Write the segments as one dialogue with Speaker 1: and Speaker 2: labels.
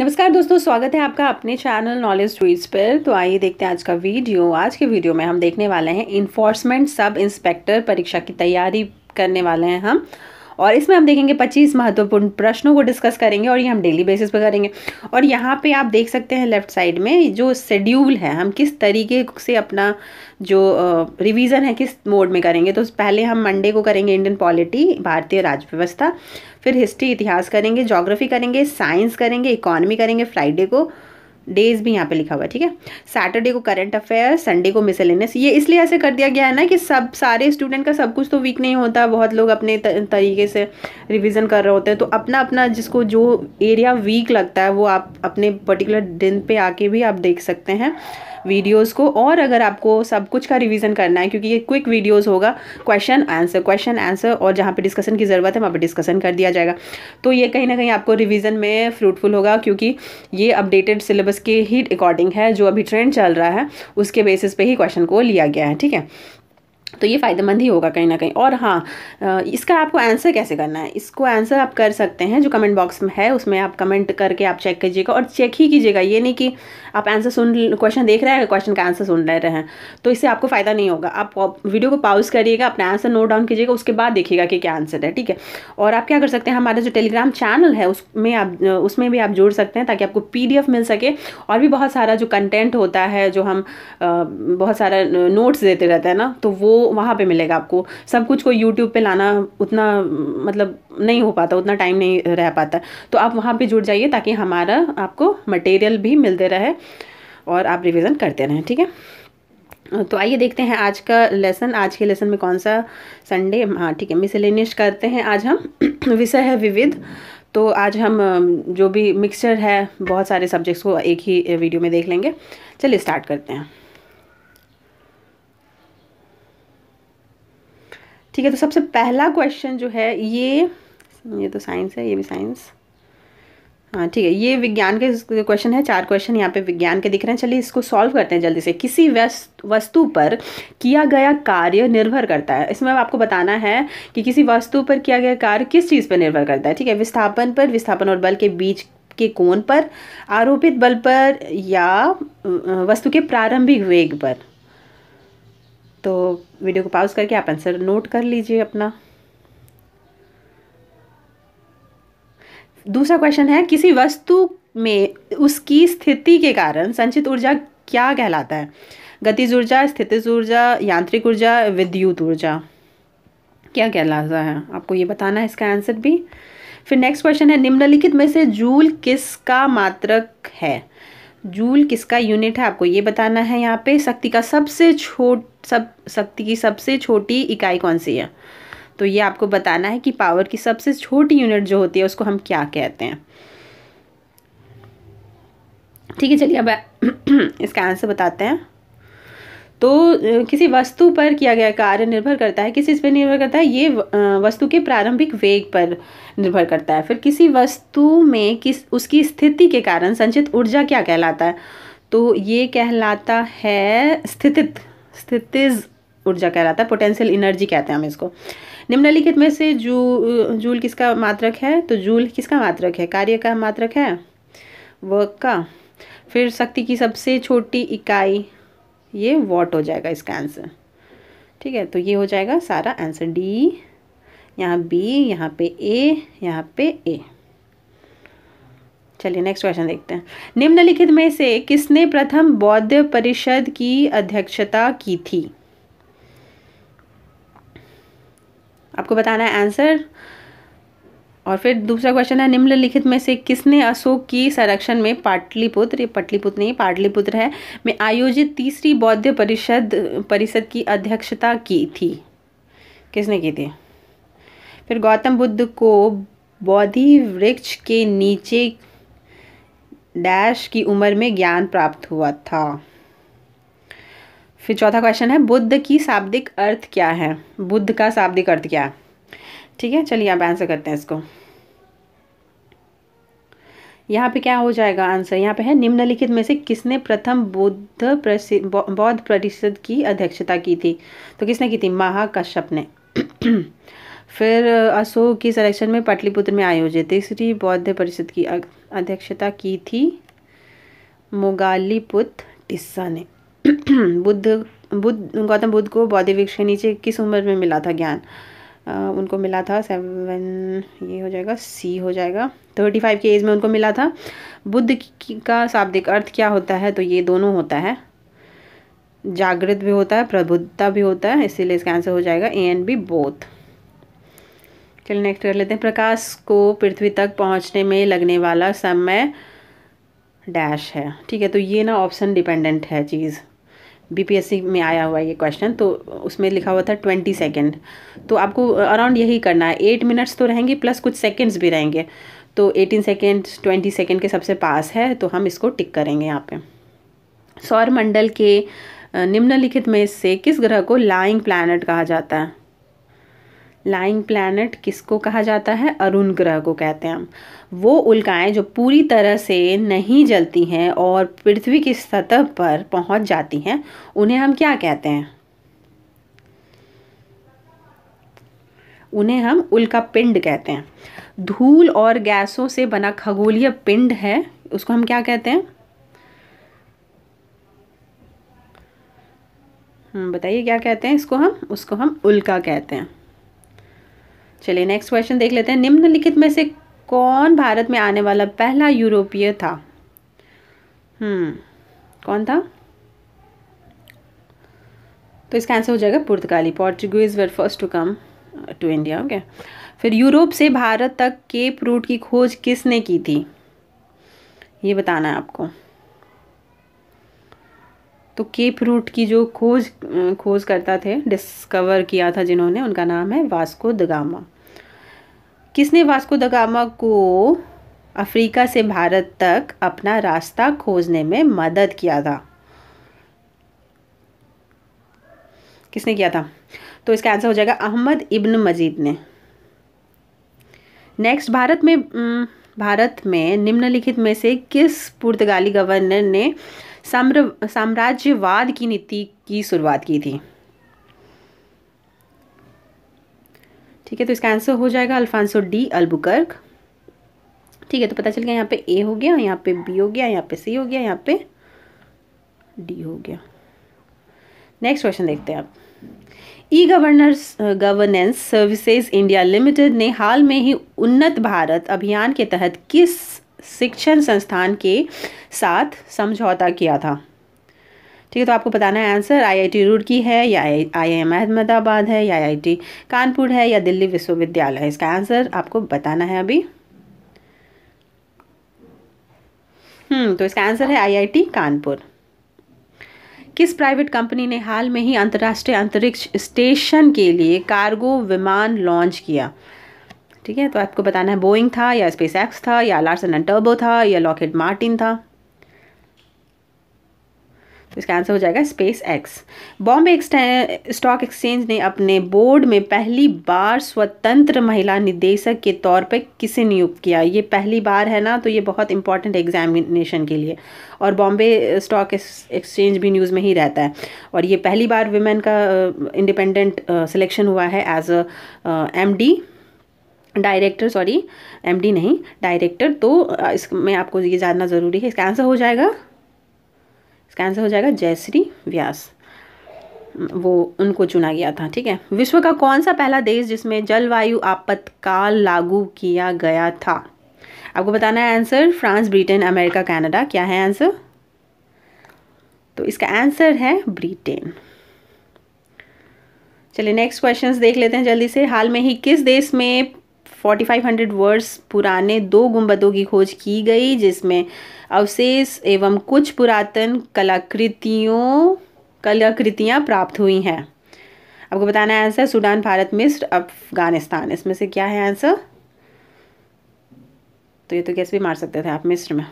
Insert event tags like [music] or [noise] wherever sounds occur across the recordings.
Speaker 1: नमस्कार दोस्तों स्वागत है आपका अपने चैनल नॉलेज ट्वीट्स पर तो आइए देखते हैं आज का वीडियो आज के वीडियो में हम देखने वाले हैं इन्फोर्समेंट सब इंस्पेक्टर परीक्षा की तैयारी करने वाले हैं हम और इसमें हम देखेंगे पच्चीस महत्वपूर्ण प्रश्नों को डिस्कस करेंगे और ये हम डेली बेसिस पर करेंगे और यहाँ पे आप देख सकते हैं लेफ्ट साइड में जो शेड्यूल है हम किस तरीके से अपना जो रिवीजन है किस मोड में करेंगे तो पहले हम मंडे को करेंगे इंडियन पॉलिटी भारतीय राज्य व्यवस्था फिर हिस्ट्री इतिहास करेंगे जोग्राफी करेंगे साइंस करेंगे इकोनॉमी करेंगे फ्राइडे को डेज भी यहाँ पे लिखा हुआ है ठीक है सैटरडे को करंट अफेयर संडे को मिसलेनियस ये इसलिए ऐसे कर दिया गया है ना कि सब सारे स्टूडेंट का सब कुछ तो वीक नहीं होता बहुत लोग अपने तरीके से रिविज़न कर रहे होते हैं तो अपना अपना जिसको जो एरिया वीक लगता है वो आप अपने पर्टिकुलर दिन पे आके भी आप देख सकते हैं वीडियोस को और अगर आपको सब कुछ का रिवीजन करना है क्योंकि ये क्विक वीडियोस होगा क्वेश्चन आंसर क्वेश्चन आंसर और जहाँ पे डिस्कशन की ज़रूरत है वहाँ पे डिस्कशन कर दिया जाएगा तो ये कहीं ना कहीं आपको रिविज़न में फ्रूटफुल होगा क्योंकि ये अपडेटेड सिलेबस के ही अकॉर्डिंग है जो अभी ट्रेंड चल रहा है उसके बेसिस पे ही क्वेश्चन को लिया गया है ठीक है तो ये फ़ायदेमंद ही होगा कहीं ना कहीं और हाँ इसका आपको आंसर कैसे करना है इसको आंसर आप कर सकते हैं जो कमेंट बॉक्स में है उसमें आप कमेंट करके आप चेक कीजिएगा और चेक ही कीजिएगा ये नहीं कि आप आंसर सुन क्वेश्चन देख रहे हैं क्वेश्चन का आंसर सुन रहे हैं तो इससे आपको फ़ायदा नहीं होगा आप वीडियो को पाउज करिएगा अपना आंसर नोट डाउन कीजिएगा उसके बाद देखिएगा कि क्या आंसर है ठीक है और आप क्या कर सकते हैं हमारा जो टेलीग्राम चैनल है उसमें आप उसमें भी आप जोड़ सकते हैं ताकि आपको पी मिल सके और भी बहुत सारा जो कंटेंट होता है जो हम बहुत सारा नोट्स देते रहते हैं ना तो वो वहाँ पे मिलेगा आपको सब कुछ को यूट्यूब पे लाना उतना मतलब नहीं हो पाता उतना टाइम नहीं रह पाता तो आप वहाँ पे जुड़ जाइए ताकि हमारा आपको मटेरियल भी मिलते रहे और आप रिविज़न करते रहें ठीक है तो आइए देखते हैं आज का लेसन आज के लेसन में कौन सा संडे हाँ ठीक है मिसलिनिश करते हैं आज हम [clears throat] विषय है विविध तो आज हम जो भी मिक्सचर है बहुत सारे सब्जेक्ट्स को एक ही वीडियो में देख लेंगे चलिए स्टार्ट करते हैं ठीक है तो सबसे पहला क्वेश्चन जो है ये ये तो साइंस है ये भी साइंस हाँ ठीक है ये विज्ञान के क्वेश्चन है चार क्वेश्चन यहाँ पे विज्ञान के दिख रहे हैं चलिए इसको सॉल्व करते हैं जल्दी से किसी वस्तु पर किया गया कार्य निर्भर करता है इसमें आपको बताना है कि किसी वस्तु पर किया गया कार्य किस चीज़ पर निर्भर करता है ठीक है विस्थापन पर विस्थापन और बल के बीच के कोण पर आरोपित बल पर या वस्तु के प्रारंभिक वेग पर तो वीडियो को पॉज करके आप आंसर नोट कर लीजिए अपना दूसरा क्वेश्चन है किसी वस्तु में उसकी स्थिति के कारण संचित ऊर्जा क्या कहलाता है गतिज ऊर्जा स्थितिज ऊर्जा यांत्रिक ऊर्जा विद्युत ऊर्जा क्या कहलाता है आपको ये बताना है इसका आंसर भी फिर नेक्स्ट क्वेश्चन है निम्नलिखित में से जूल किसका मात्रक है जूल किसका यूनिट है आपको ये बताना है यहाँ पे शक्ति का सबसे छोट सब शक्ति की सबसे छोटी इकाई कौन सी है तो ये आपको बताना है कि पावर की सबसे छोटी यूनिट जो होती है उसको हम क्या कहते हैं ठीक है चलिए अब [clears throat] इसका आंसर बताते हैं तो किसी वस्तु पर किया गया कार्य निर्भर करता है किस चीज़ पर निर्भर करता है ये वस्तु के प्रारंभिक वेग पर निर्भर करता है फिर किसी वस्तु में किस उसकी स्थिति के कारण संचित ऊर्जा क्या कहलाता है तो ये कहलाता है स्थितित स्थितिज ऊर्जा कहलाता है पोटेंशियल एनर्जी कहते हैं हम इसको निम्नलिखित में से जू जूल किसका मात्रक है तो जूल किसका मात्रक है कार्य का मात्रक है वर्क का फिर शक्ति की सबसे छोटी इकाई ये वॉट हो जाएगा इसका आंसर ठीक है तो ये हो जाएगा सारा आंसर डी यहाँ बी यहाँ पे ए यहाँ पे ए चलिए नेक्स्ट क्वेश्चन देखते हैं निम्नलिखित में से किसने प्रथम बौद्ध परिषद की अध्यक्षता की थी आपको बताना है आंसर और फिर दूसरा क्वेश्चन है निम्नलिखित में से किसने अशोक की संरक्षण में पाटलिपुत्र ये पटलिपुत्र नहीं पाटलिपुत्र है में आयोजित तीसरी बौद्ध परिषद परिषद की अध्यक्षता की थी किसने की थी फिर गौतम बुद्ध को बौद्धि वृक्ष के नीचे डैश की उम्र में ज्ञान प्राप्त हुआ था फिर चौथा क्वेश्चन है बुद्ध की शाब्दिक अर्थ क्या है बुद्ध का शाब्दिक अर्थ क्या है ठीक है चलिए आप आंसर करते हैं इसको यहाँ पे क्या हो जाएगा आंसर यहाँ पे है निम्नलिखित में से किसने प्रथम बौद्ध बौद्ध परिषद की अध्यक्षता की थी तो किसने की थी महाकश्यप ने [clears throat] फिर अशोक की सिलेक्शन में पाटलिपुत्र में आयोजित तीसरी बौद्ध परिषद की अध्यक्षता की थी मोगालीपुत टिस्सा ने [clears throat] बुद्ध बुद्ध गौतम बुद्ध को बौद्धिक के नीचे किस उम्र में मिला था ज्ञान उनको मिला था सेवन ये हो जाएगा सी हो जाएगा थर्टी फाइव के एज में उनको मिला था बुद्ध का शाब्दिक अर्थ क्या होता है तो ये दोनों होता है जागृत भी होता है प्रबुद्धता भी होता है इसीलिए इसका आंसर हो जाएगा ए एंड बी बोथ चलिए नेक्स्ट कर लेते हैं प्रकाश को पृथ्वी तक पहुंचने में लगने वाला समय डैश है ठीक है तो ये ना ऑप्शन डिपेंडेंट है चीज़ बीपीएससी में आया हुआ ये क्वेश्चन तो उसमें लिखा हुआ था ट्वेंटी सेकेंड तो आपको अराउंड यही करना है एट मिनट्स तो रहेंगे प्लस कुछ सेकेंड्स भी रहेंगे तो एटीन सेकेंड ट्वेंटी सेकेंड के सबसे पास है तो हम इसको टिक करेंगे यहाँ पे सौर मंडल के निम्नलिखित में से किस ग्रह को लाइंग प्लैनेट कहा जाता है लाइंग प्लैनेट किसको कहा जाता है अरुण ग्रह को कहते हैं हम वो उल्काएं जो पूरी तरह से नहीं जलती हैं और पृथ्वी की सतह पर पहुंच जाती हैं उन्हें हम क्या कहते हैं उन्हें हम उल्का पिंड कहते हैं धूल और गैसों से बना खगोलीय पिंड है उसको हम क्या कहते हैं हम्म, बताइए क्या कहते हैं इसको हम उसको हम उल्का कहते हैं चलिए नेक्स्ट क्वेश्चन देख लेते हैं निम्नलिखित में से कौन भारत में आने वाला पहला यूरोपीय था हम्म कौन था तो इसका आंसर हो जाएगा पुर्तगाली Portuguese where first to come to India okay फिर यूरोप से भारत तक केप रूट की खोज किसने की थी ये बताना है आपको तो केप रूट की जो खोज खोज करता थे डिस्कवर किया था जिन्होंने उनका नाम है वास्को दगामा किसने वास्को दगामा को अफ्रीका से भारत तक अपना रास्ता खोजने में मदद किया था किसने किया था तो इसका आंसर हो जाएगा अहमद इब्न मजीद ने नेक्स्ट भारत में भारत में निम्नलिखित में से किस पुर्तगाली गवर्नर ने साम्र साम्राज्यवाद की नीति की शुरुआत की थी ठीक है तो इसका आंसर हो जाएगा अल्फांसो डी अल्बुकर्क ठीक है तो पता चल गया यहाँ पे ए हो गया यहाँ पे बी हो गया यहाँ पे सी हो गया यहाँ पे डी हो गया नेक्स्ट क्वेश्चन देखते हैं आप E governors governance services India limited ने हाल में ही उन्नत भारत अभियान के तहत किस शिक्षण संस्थान के साथ समझौता किया था ठीक है तो आपको बताना है आंसर आईआईटी रुड़की है या आई अहमदाबाद है या आईआईटी कानपुर है या दिल्ली विश्वविद्यालय इसका आंसर आपको बताना है अभी हम्म तो इसका आंसर है आईआईटी कानपुर किस प्राइवेट कंपनी ने हाल में ही अंतर्राष्ट्रीय अंतरिक्ष स्टेशन के लिए कार्गो विमान लॉन्च किया ठीक है तो आपको बताना है बोइंग था या स्पेस एक्स था या लार्सन एंड टर्बो था या लॉकेट मार्टिन था तो इसका आंसर हो जाएगा SpaceX Bombay stock exchange ने अपने बोर्ड में पहली बार स्वतंत्र महिला निदेशक के तौर पर किसे नियुक्त किया ये पहली बार है ना तो ये बहुत इंपॉर्टेंट एग्जामिनेशन के लिए और बॉम्बे स्टॉक एक्सचेंज भी न्यूज़ में ही रहता है और ये पहली बार वुमेन का इंडिपेंडेंट uh, सिलेक्शन uh, हुआ है as a M D director sorry MD नहीं डायरेक्टर तो इसमें आपको ये जानना ज़रूरी है इसका आंसर हो जाएगा इसका आंसर हो जाएगा जयश्री व्यास वो उनको चुना गया था ठीक है विश्व का कौन सा पहला देश जिसमें जलवायु आपत्तकाल लागू किया गया था आपको बताना है answer France Britain America Canada क्या है आंसर तो इसका आंसर है ब्रिटेन चलिए नेक्स्ट क्वेश्चंस देख लेते हैं जल्दी से हाल में ही किस देश में 4500 वर्ष पुराने दो गुंबदों की खोज की गई जिसमें अवशेष एवं कुछ पुरातन कलाकृतियों कलाकृतियां प्राप्त हुई हैं आपको बताना है आंसर सूडान भारत मिस्र अफगानिस्तान इसमें से क्या है आंसर तो ये तो कैसे भी मार सकते थे आप मिस्र में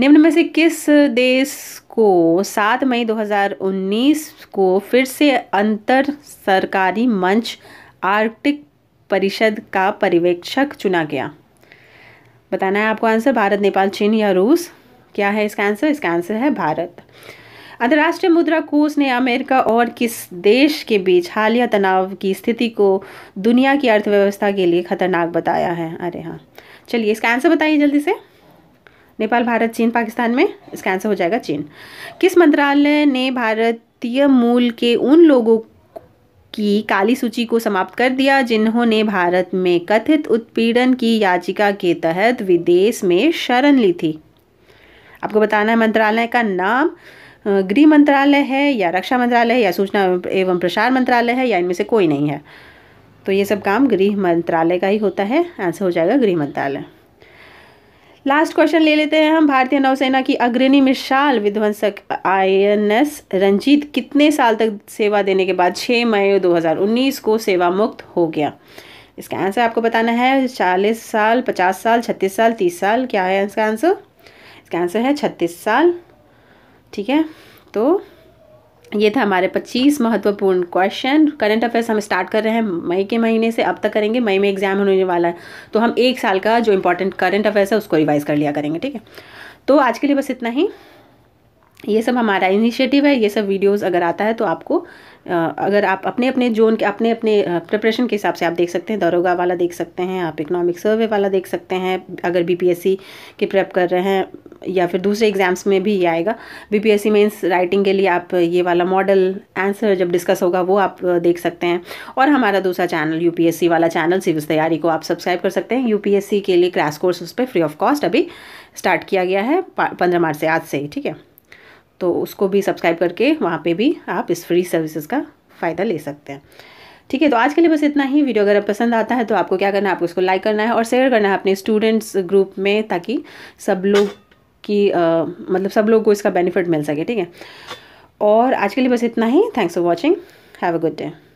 Speaker 1: निम्न में से किस देश को 7 मई 2019 को फिर से अंतर सरकारी मंच आर्कटिक परिषद का पर्यवेक्षक चुना गया बताना है आपको आंसर भारत नेपाल चीन या रूस क्या है इसका आंसर इसका आंसर है भारत अंतर्राष्ट्रीय मुद्रा कोष ने अमेरिका और किस देश के बीच हालिया तनाव की स्थिति को दुनिया की अर्थव्यवस्था के लिए खतरनाक बताया है अरे हाँ चलिए इसका आंसर बताइए जल्दी से नेपाल भारत चीन पाकिस्तान में इसका आंसर हो जाएगा चीन किस मंत्रालय ने भारतीय मूल के उन लोगों की काली सूची को समाप्त कर दिया जिन्होंने भारत में कथित उत्पीड़न की याचिका के तहत विदेश में शरण ली थी आपको बताना है मंत्रालय का नाम गृह मंत्रालय है या रक्षा मंत्रालय है या सूचना एवं प्रसार मंत्रालय है या इनमें से कोई नहीं है तो ये सब काम गृह मंत्रालय का ही होता है आंसर हो जाएगा गृह मंत्रालय लास्ट क्वेश्चन ले लेते हैं हम भारतीय नौसेना की अग्रणी मिशाल विध्वंसक आईएनएस रंजीत कितने साल तक सेवा देने के बाद 6 मई 2019 को सेवा मुक्त हो गया इसका आंसर आपको बताना है चालीस साल पचास साल छत्तीस साल तीस साल क्या है इसका आंसर इसका आंसर है छत्तीस साल ठीक है तो ये था हमारे 25 महत्वपूर्ण क्वेश्चन करंट अफेयर्स हम स्टार्ट कर रहे हैं मई के महीने से अब तक करेंगे मई में एग्जाम होने वाला है तो हम एक साल का जो इंपॉर्टेंट करंट अफेयर्स है उसको रिवाइज कर लिया करेंगे ठीक है तो आज के लिए बस इतना ही ये सब हमारा इनिशिएटिव है ये सब वीडियोस अगर आता है तो आपको अगर आप अपने अपने जोन के अपने अपने प्रिपरेशन के हिसाब से आप देख सकते हैं दरोगा वाला देख सकते हैं आप इकोनॉमिक सर्वे वाला देख सकते हैं अगर बीपीएससी की प्रेप कर रहे हैं या फिर दूसरे एग्जाम्स में भी ये आएगा बीपीएससी मेंस राइटिंग के लिए आप ये वाला मॉडल आंसर जब डिस्कस होगा वो आप देख सकते हैं और हमारा दूसरा चैनल यू वाला चैनल सिविल तैयारी को आप सब्सक्राइब कर सकते हैं यू के लिए क्रैश कोर्स उस पर फ्री ऑफ कॉस्ट अभी स्टार्ट किया गया है पंद्रह मार्च से आज से ही ठीक है तो उसको भी सब्सक्राइब करके वहाँ पे भी आप इस फ्री सर्विसेज का फ़ायदा ले सकते हैं ठीक है तो आज के लिए बस इतना ही वीडियो अगर पसंद आता है तो आपको क्या करना है आपको उसको लाइक करना है और शेयर करना है अपने स्टूडेंट्स ग्रुप में ताकि सब लोग की आ, मतलब सब लोग को इसका बेनिफिट मिल सके ठीक है और आज के लिए बस इतना ही thanks for watching have a good day